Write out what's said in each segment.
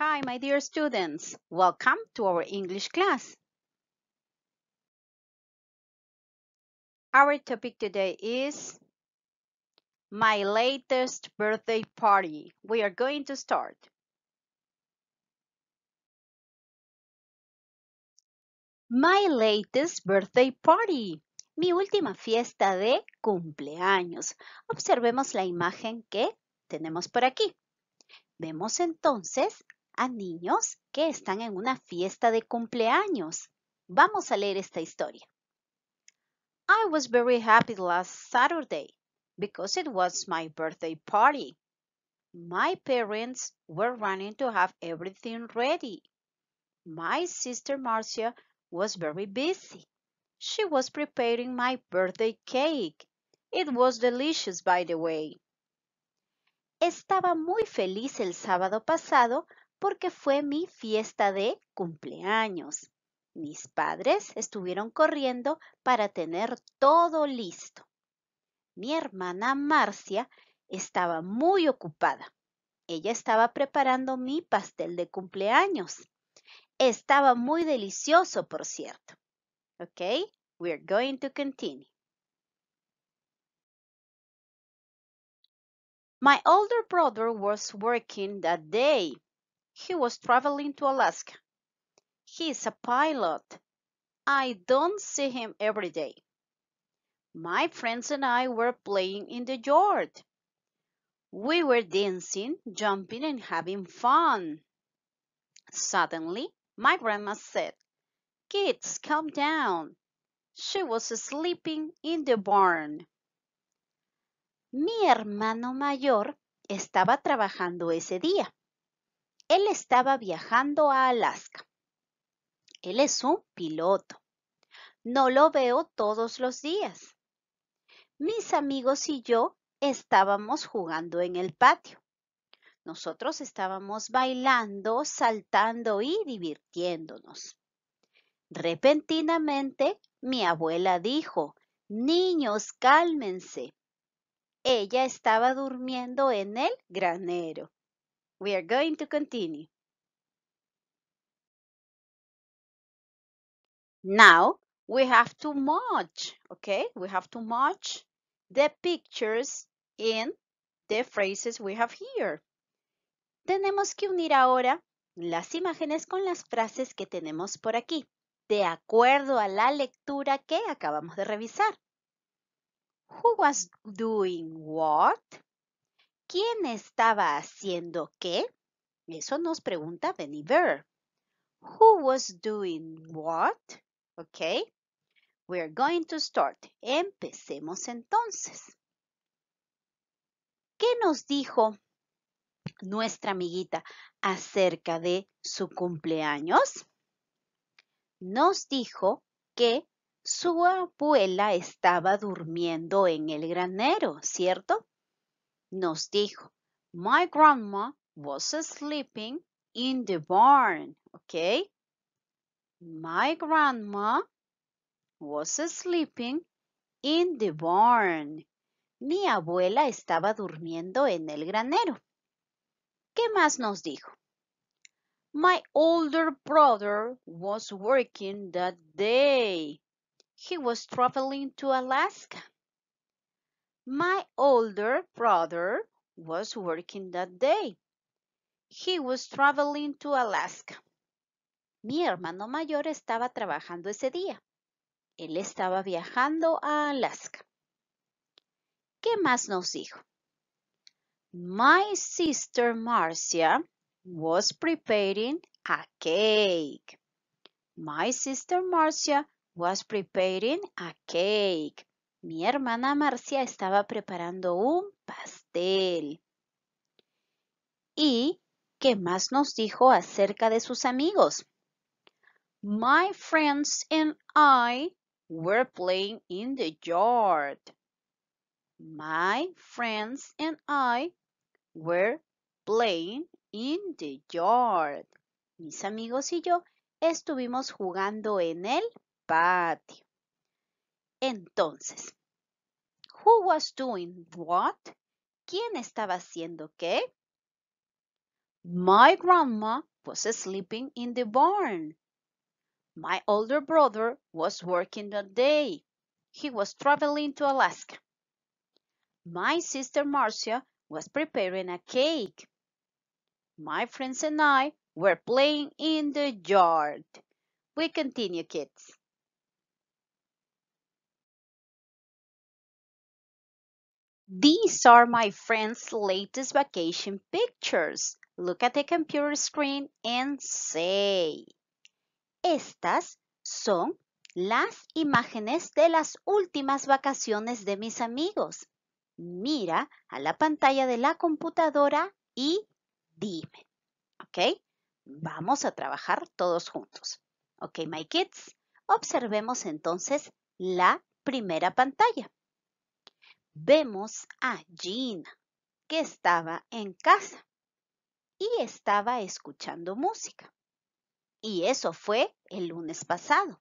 Hi, my dear students. Welcome to our English class. Our topic today is my latest birthday party. We are going to start. My latest birthday party. Mi última fiesta de cumpleaños. Observemos la imagen que tenemos por aquí. Vemos entonces a niños que están en una fiesta de cumpleaños. Vamos a leer esta historia. I was very happy last Saturday because it was my birthday party. My parents were running to have everything ready. My sister Marcia was very busy. She was preparing my birthday cake. It was delicious, by the way. Estaba muy feliz el sábado pasado porque fue mi fiesta de cumpleaños. Mis padres estuvieron corriendo para tener todo listo. Mi hermana Marcia estaba muy ocupada. Ella estaba preparando mi pastel de cumpleaños. Estaba muy delicioso, por cierto. ¿Ok? We're going to continue. My older brother was working that day. He was traveling to Alaska. He's a pilot. I don't see him every day. My friends and I were playing in the yard. We were dancing, jumping, and having fun. Suddenly, my grandma said, Kids, calm down. She was sleeping in the barn. Mi hermano mayor estaba trabajando ese día. Él estaba viajando a Alaska. Él es un piloto. No lo veo todos los días. Mis amigos y yo estábamos jugando en el patio. Nosotros estábamos bailando, saltando y divirtiéndonos. Repentinamente, mi abuela dijo, Niños, cálmense. Ella estaba durmiendo en el granero. We are going to continue. Now, we have to match, okay? We have to match the pictures in the phrases we have here. Tenemos que unir ahora las imágenes con las frases que tenemos por aquí, de acuerdo a la lectura que acabamos de revisar. Who was doing what? ¿Quién estaba haciendo qué? Eso nos pregunta Benny Bear. Who was doing what? Ok. We're going to start. Empecemos entonces. ¿Qué nos dijo nuestra amiguita acerca de su cumpleaños? Nos dijo que su abuela estaba durmiendo en el granero, ¿cierto? nos dijo, my grandma was sleeping in the barn, okay? My grandma was sleeping in the barn. Mi abuela estaba durmiendo en el granero. ¿Qué más nos dijo? My older brother was working that day. He was traveling to Alaska. My older brother was working that day. He was traveling to Alaska. Mi hermano mayor estaba trabajando ese día. Él estaba viajando a Alaska. ¿Qué más nos dijo? My sister Marcia was preparing a cake. My sister Marcia was preparing a cake. Mi hermana Marcia estaba preparando un pastel. ¿Y qué más nos dijo acerca de sus amigos? My friends and I were playing in the yard. My friends and I were playing in the yard. Mis amigos y yo estuvimos jugando en el patio. Entonces, who was doing what? ¿Quién estaba haciendo qué? My grandma was sleeping in the barn. My older brother was working that day. He was traveling to Alaska. My sister Marcia was preparing a cake. My friends and I were playing in the yard. We continue, kids. These are my friend's latest vacation pictures. Look at the computer screen and say. Estas son las imágenes de las últimas vacaciones de mis amigos. Mira a la pantalla de la computadora y dime. ¿Ok? Vamos a trabajar todos juntos. ¿Ok, my kids? Observemos entonces la primera pantalla vemos a Gina, que estaba en casa y estaba escuchando música. Y eso fue el lunes pasado.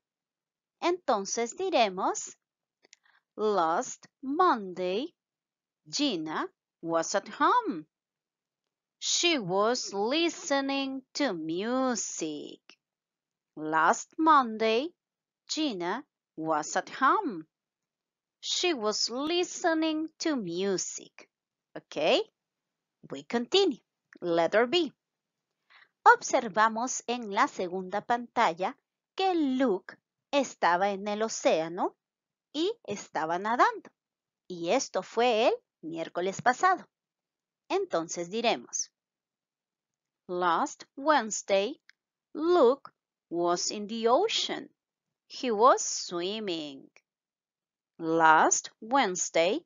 Entonces diremos, Last Monday, Gina was at home. She was listening to music. Last Monday, Gina was at home. She was listening to music. Okay, We continue. Letter B. Observamos en la segunda pantalla que Luke estaba en el océano y estaba nadando. Y esto fue el miércoles pasado. Entonces diremos, Last Wednesday, Luke was in the ocean. He was swimming. Last Wednesday,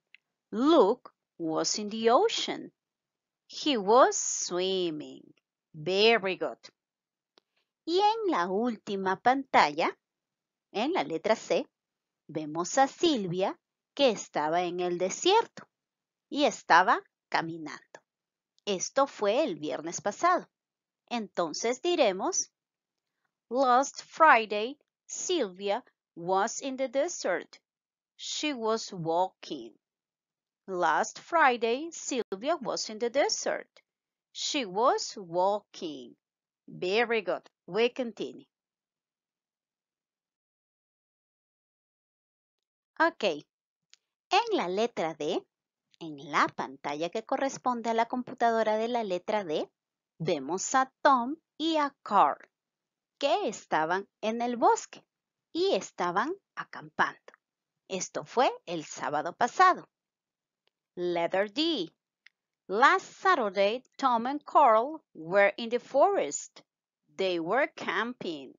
Luke was in the ocean. He was swimming. Very good. Y en la última pantalla, en la letra C, vemos a Silvia que estaba en el desierto y estaba caminando. Esto fue el viernes pasado. Entonces diremos, Last Friday, Silvia was in the desert. She was walking. Last Friday, Sylvia was in the desert. She was walking. Very good. We continue. Ok. En la letra D, en la pantalla que corresponde a la computadora de la letra D, vemos a Tom y a Carl, que estaban en el bosque y estaban acampando. Esto fue el sábado pasado. Letter D. Last Saturday, Tom and Carl were in the forest. They were camping.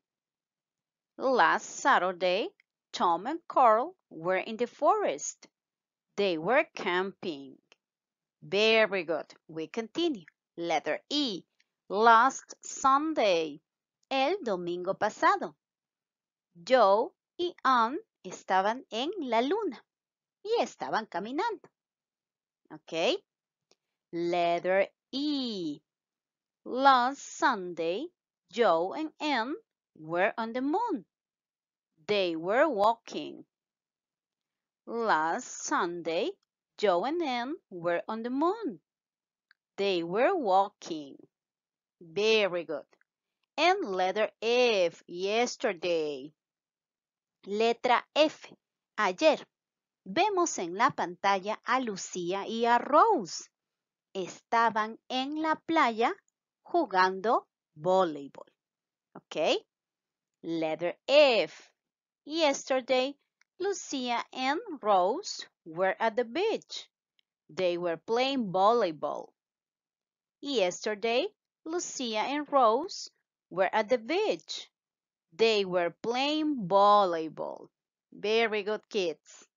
Last Saturday, Tom and Carl were in the forest. They were camping. Very good. We continue. Letter E. Last Sunday. El domingo pasado. Joe y Ann estaban en la luna y estaban caminando. ¿Ok? Letter E. Last Sunday, Joe and Anne were on the moon. They were walking. Last Sunday, Joe and Anne were on the moon. They were walking. Very good. And letter F, yesterday. Letra F. Ayer. Vemos en la pantalla a Lucía y a Rose. Estaban en la playa jugando voleibol. ¿Ok? Letter F. Yesterday, Lucia and Rose were at the beach. They were playing volleyball. Yesterday, Lucía and Rose were at the beach. They were playing volleyball. Very good kids.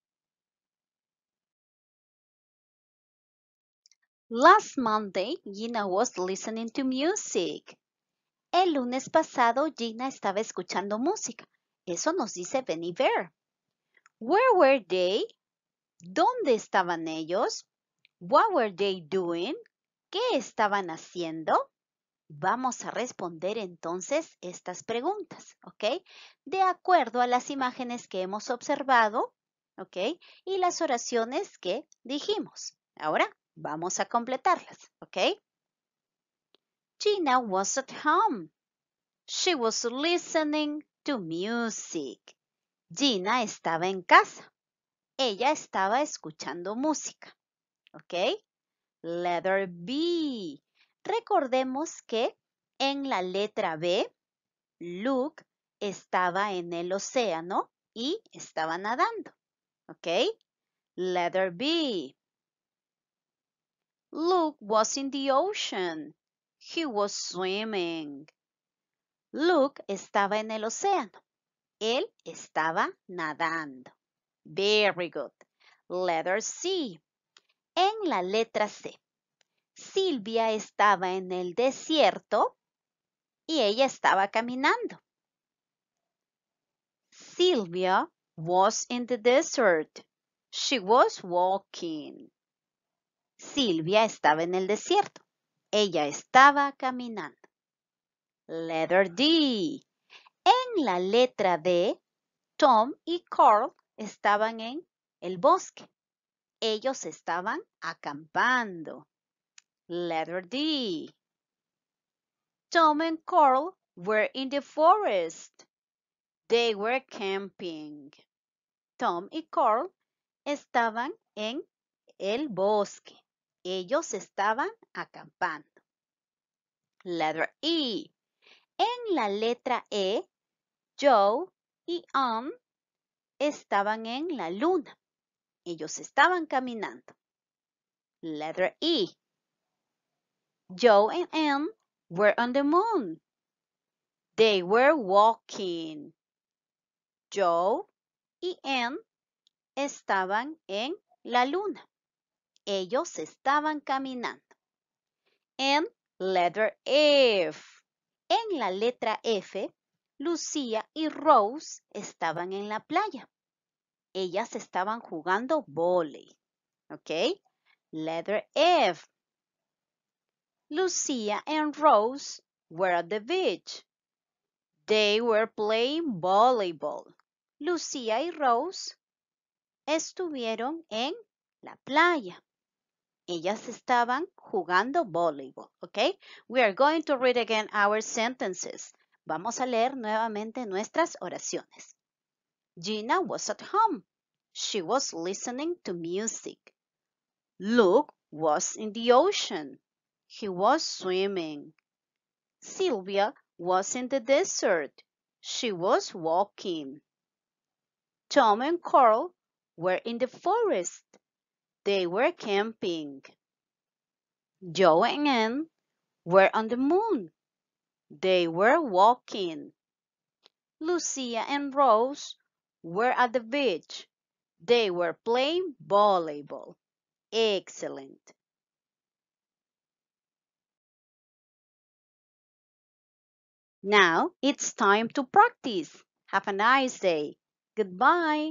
Last Monday, Gina was listening to music. El lunes pasado, Gina estaba escuchando música. Eso nos dice Benny Bear. Where were they? ¿Dónde estaban ellos? What were they doing? ¿Qué estaban haciendo? Vamos a responder entonces estas preguntas, ¿ok? De acuerdo a las imágenes que hemos observado, ¿ok? Y las oraciones que dijimos. Ahora vamos a completarlas, ¿ok? Gina was at home. She was listening to music. Gina estaba en casa. Ella estaba escuchando música. ¿Ok? Letter B. Recordemos que en la letra B, Luke estaba en el océano y estaba nadando. ¿Ok? Letter B. Luke was in the ocean. He was swimming. Luke estaba en el océano. Él estaba nadando. Very good. Letter C. En la letra C. Silvia estaba en el desierto y ella estaba caminando. Silvia was in the desert. She was walking. Silvia estaba en el desierto. Ella estaba caminando. Letter D. En la letra D, Tom y Carl estaban en el bosque. Ellos estaban acampando. Letter D. Tom and Carl were in the forest. They were camping. Tom y Carl estaban en el bosque. Ellos estaban acampando. Letter E. En la letra E, Joe y Ann estaban en la luna. Ellos estaban caminando. Letter E. Joe and em were on the moon. They were walking. Joe y Ann em estaban en la luna. Ellos estaban caminando. En em, letter F. En la letra F, Lucía y Rose estaban en la playa. Ellas estaban jugando volei. ¿Ok? Letter F. Lucia and Rose were at the beach. They were playing volleyball. Lucia y Rose estuvieron en la playa. Ellas estaban jugando voleibol, ¿ok? We are going to read again our sentences. Vamos a leer nuevamente nuestras oraciones. Gina was at home. She was listening to music. Luke was in the ocean. He was swimming. Sylvia was in the desert. She was walking. Tom and Carl were in the forest. They were camping. Joe and Ann were on the moon. They were walking. Lucia and Rose were at the beach. They were playing volleyball. Excellent. Now it's time to practice. Have a nice day. Goodbye.